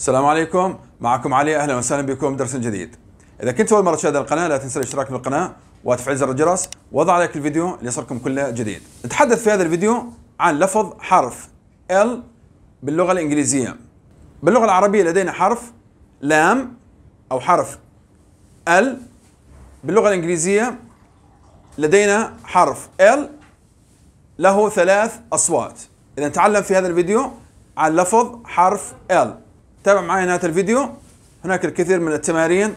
السلام عليكم معكم علي اهلا وسهلا بكم درس جديد اذا كنت اول مره تشاهد القناه لا تنسى الاشتراك في القناه وتفعيل زر الجرس وضع لايك الفيديو ليصلكم كل جديد نتحدث في هذا الفيديو عن لفظ حرف ال باللغه الانجليزيه باللغه العربيه لدينا حرف لام او حرف ال باللغه الانجليزيه لدينا حرف ال له ثلاث اصوات اذا نتعلم في هذا الفيديو عن لفظ حرف ال تابع معي نهاية الفيديو هناك الكثير من التمارين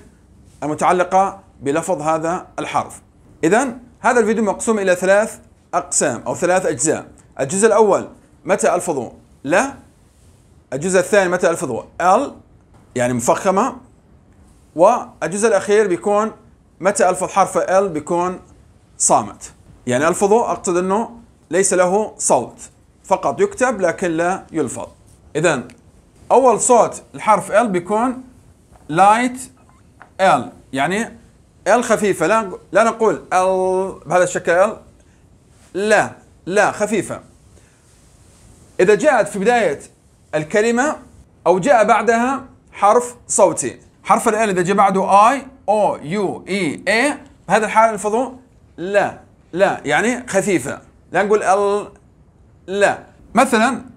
المتعلقة بلفظ هذا الحرف إذا هذا الفيديو مقسوم إلى ثلاث أقسام أو ثلاث أجزاء الجزء الأول متى ألفظه لا الجزء الثاني متى ألفظه ال يعني مفخمة والجزء الأخير بيكون متى ألفظ حرف ال بيكون صامت يعني ألفظه أقصد أنه ليس له صوت فقط يكتب لكن لا يلفظ إذا اول صوت الحرف ال بيكون لايت ال يعني ال خفيفه لا لا نقول ال بهذا الشكل ال لا لا خفيفه اذا جاءت في بدايه الكلمه او جاء بعدها حرف صوتي حرف ال اذا جاء بعده اي او يو اي اي بهذا الحال نلفظه لا لا يعني خفيفه لا نقول ال لا مثلا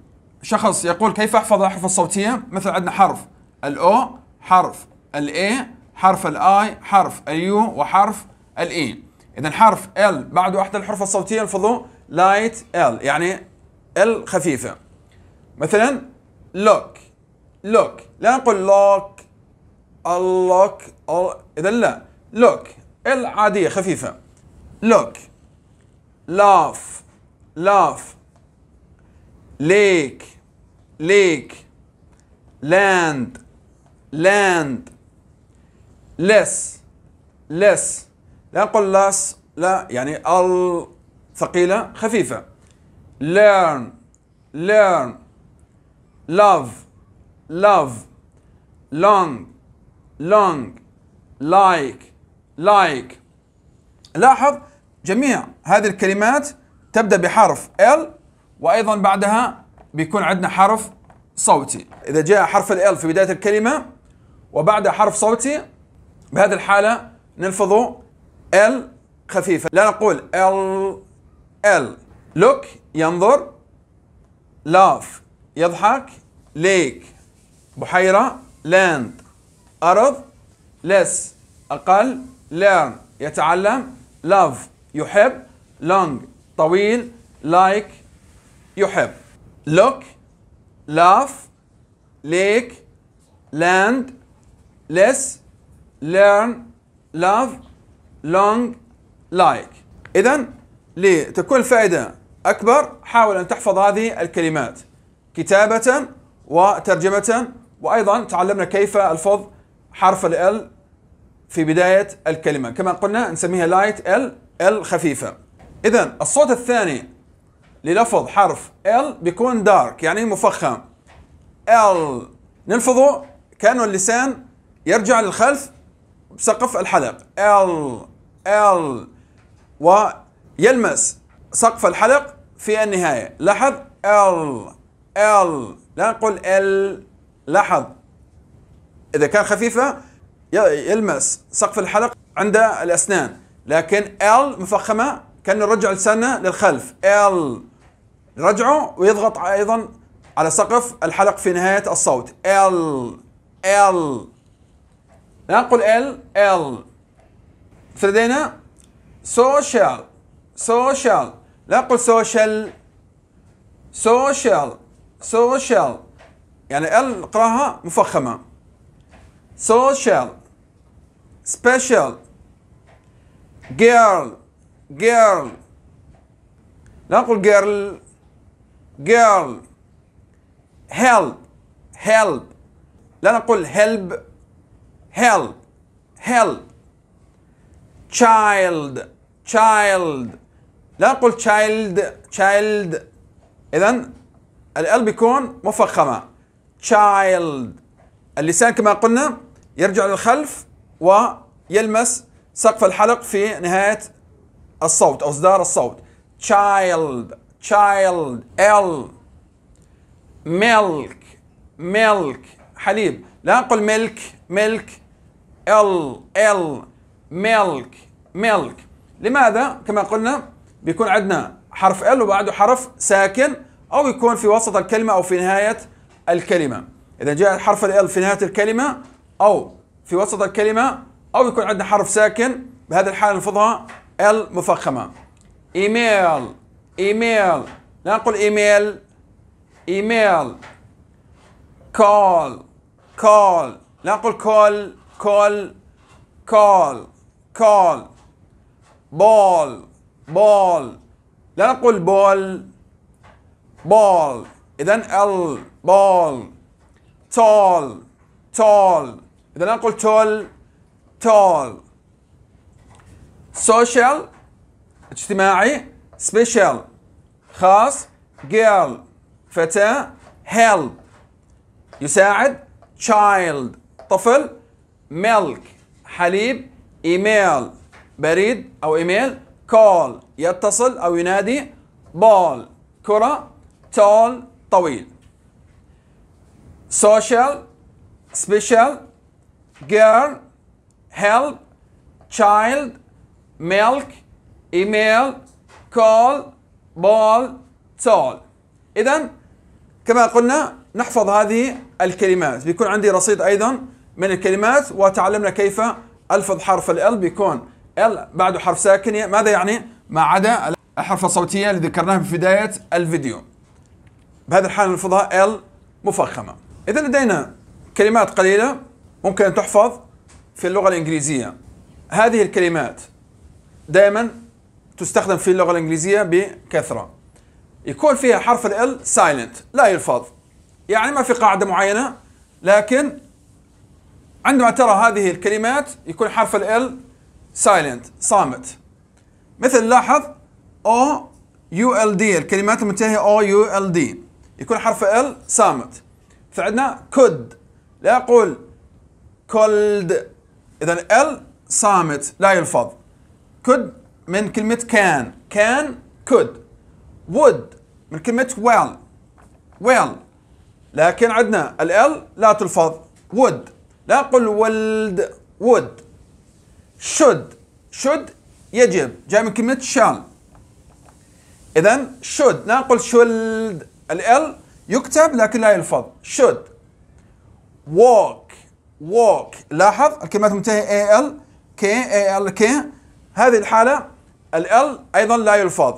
شخص يقول كيف احفظ الاحرف الصوتيه مثل عندنا حرف الاو حرف الاي حرف الاي حرف اليو وحرف الاي اذا حرف ال e. بعد واحدة الحرف الصوتيه الفضو لايت ال يعني ال خفيفه مثلا لوك لوك لا نقول لوك اللوك اذا لا لوك ال عاديه خفيفه لوك لاف لاف ليك ليك لاند لاند لس لس لا نقول لاس لا يعني ال ثقيلة خفيفة learn learn love love long long like like لاحظ جميع هذه الكلمات تبدأ بحرف L وأيضا بعدها بيكون عندنا حرف صوتي إذا جاء حرف ال في بداية الكلمة وبعد حرف صوتي بهذه الحالة نلفظ ال خفيفة لا نقول ال ال لوك ينظر لاف يضحك ليك بحيرة لاند أرض لس أقل ليرن يتعلم لاف يحب لونج طويل like يحب look laugh lake land less learn love long like إذا لتكون الفائدة أكبر حاول أن تحفظ هذه الكلمات كتابة وترجمة وأيضا تعلمنا كيف ألفظ حرف ال في بداية الكلمة كما قلنا نسميها لايت ال ال خفيفة إذا الصوت الثاني للفظ حرف ال بيكون دارك يعني مفخم ال نلفظه كانه اللسان يرجع للخلف بسقف الحلق ال ال ويلمس سقف الحلق في النهاية لاحظ ال ال لا نقول ال لاحظ إذا كان خفيفة يلمس سقف الحلق عند الأسنان لكن ال مفخمة كأنه رجع لسانه للخلف ال رجعه ويضغط ايضا على سقف الحلق في نهايه الصوت ال ال لا نقول ال ال لدينا سوشيال سوشيال لا نقول سوشيال سوشيال سوشيال يعني ال نقراها مفخمه سوشيال سبيشال جيرل جيرل لا نقول جيرل girl help help لا نقول help help help child child لا نقول child child إذا ال بيكون مفخمة child اللسان كما قلنا يرجع للخلف ويلمس سقف الحلق في نهاية الصوت أو إصدار الصوت child child L milk milk حليب لا نقول milk milk L L milk milk لماذا كما قلنا بيكون عندنا حرف L وبعده حرف ساكن أو يكون في وسط الكلمة أو في نهاية الكلمة إذا جاء حرف ال في نهاية الكلمة أو في وسط الكلمة أو يكون عندنا حرف ساكن بهذه الحالة نفضها ال مفخمة إيميل ايميل لا نقول ايميل ايميل كول كول لا نقول كول كول كول كول بول بول لا نقول بول بول اذا ال بول تول تول اذا نقول تول تول سوشيال اجتماعي سبيشال خاص جيرل فتاة هيلب يساعد تشايلد طفل ميلك حليب ايميل بريد او ايميل كول يتصل او ينادي بول كرة تول طويل سوشيال سبيشال جيرل هيلب تشايلد ميلك ايميل كول بول تول اذا كما قلنا نحفظ هذه الكلمات بيكون عندي رصيد ايضا من الكلمات وتعلمنا كيف الفظ حرف ال بيكون ال بعده حرف ساكن ماذا يعني ما عدا الحرف الصوتيه اللي ذكرناها في بدايه الفيديو بهذه الحاله نلفظها ال مفخمه اذا لدينا كلمات قليله ممكن تحفظ في اللغه الانجليزيه هذه الكلمات دائما تستخدم في اللغه الانجليزيه بكثره يكون فيها حرف ال سايلنت لا يلفظ يعني ما في قاعده معينه لكن عندما ترى هذه الكلمات يكون حرف ال سايلنت صامت مثل لاحظ او يو ال دي الكلمات المنتهيه او يو ال دي يكون حرف ال صامت فعندنا كود لا اقول كولد اذا ال صامت لا يلفظ كود من كلمة كان كان could would من كلمة well well لكن عندنا ال لا تلفظ would لا نقول ولد would should should يجب جاي من كلمة shall إذا should لا نقول should ال يكتب لكن لا يلفظ should walk walk لاحظ الكلمات منتهية ال k ال k هذه الحالة ال ايضا لا يلفظ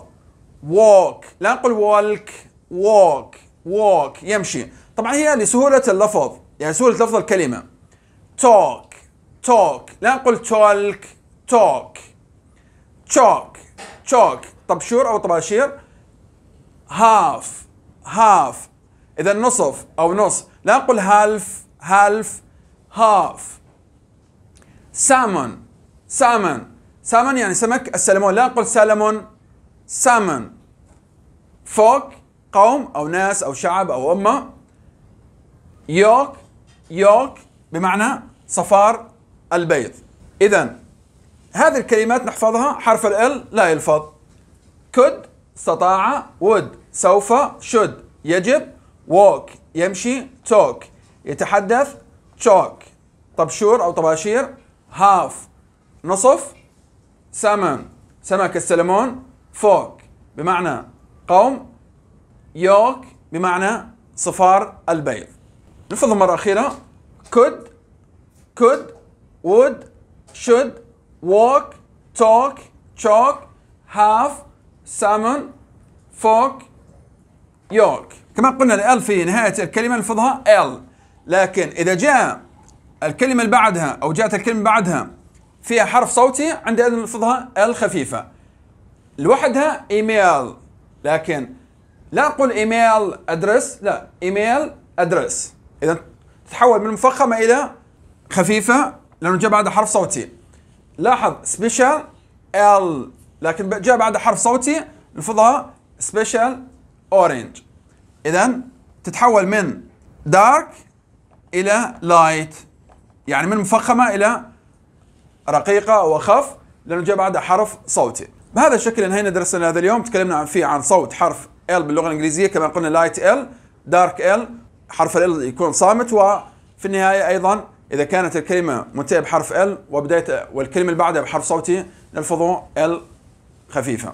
walk لا نقول walk walk walk يمشي طبعا هي لسهولة اللفظ يعني سهولة لفظ الكلمة talk talk لا نقول talk talk chalk chalk طبشور أو طباشير half half إذا نصف أو نص لا نقول half half half salmon salmon سالمون يعني سمك السلمون لا نقول سالمون سامون فوق قوم أو ناس أو شعب أو أمة يوك يوك بمعنى صفار البيض إذا هذه الكلمات نحفظها حرف ال لا يلفظ كد استطاع ود سوف شد يجب ووك يمشي توك يتحدث تشوك طبشور أو طباشير هاف نصف سمن سمك السلمون فوق بمعنى قوم يوك بمعنى صفار البيض نفضل مرة أخيرة could could would should walk talk chalk have salmon fork يوك كما قلنا ال في نهايه الكلمه نفضها ال لكن اذا جاء الكلمه اللي بعدها او جاءت الكلمه بعدها فيها حرف صوتي عندي ال خفيفة لوحدها إيميل لكن لا أقول إيميل أدرس لا إيميل أدرس إذا تتحول من مفخمة إلى خفيفة لأنه جاء بعدها حرف صوتي لاحظ سبيشال ال لكن جاء بعدها حرف صوتي نلفظها سبيشال اورنج اذا تتحول من دارك الى لايت يعني من مفخمه الى رقيقة وخف لأنه جاء بعدها حرف صوتي بهذا الشكل انهينا درسنا هذا اليوم تكلمنا فيه عن صوت حرف L باللغة الإنجليزية كما قلنا لايت L دارك L حرف ال يكون صامت وفي النهاية أيضا إذا كانت الكلمة منتهية بحرف L وبداية والكلمة اللي بعدها بحرف صوتي نلفظه L خفيفة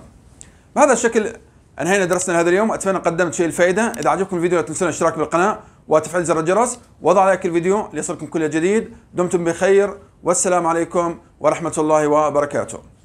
بهذا الشكل انهينا درسنا هذا اليوم اتمنى قدمت شيء الفائده اذا عجبكم الفيديو لا تنسون الاشتراك بالقناه وتفعيل زر الجرس وضع لايك الفيديو ليصلكم كل جديد دمتم بخير والسلام عليكم ورحمة الله وبركاته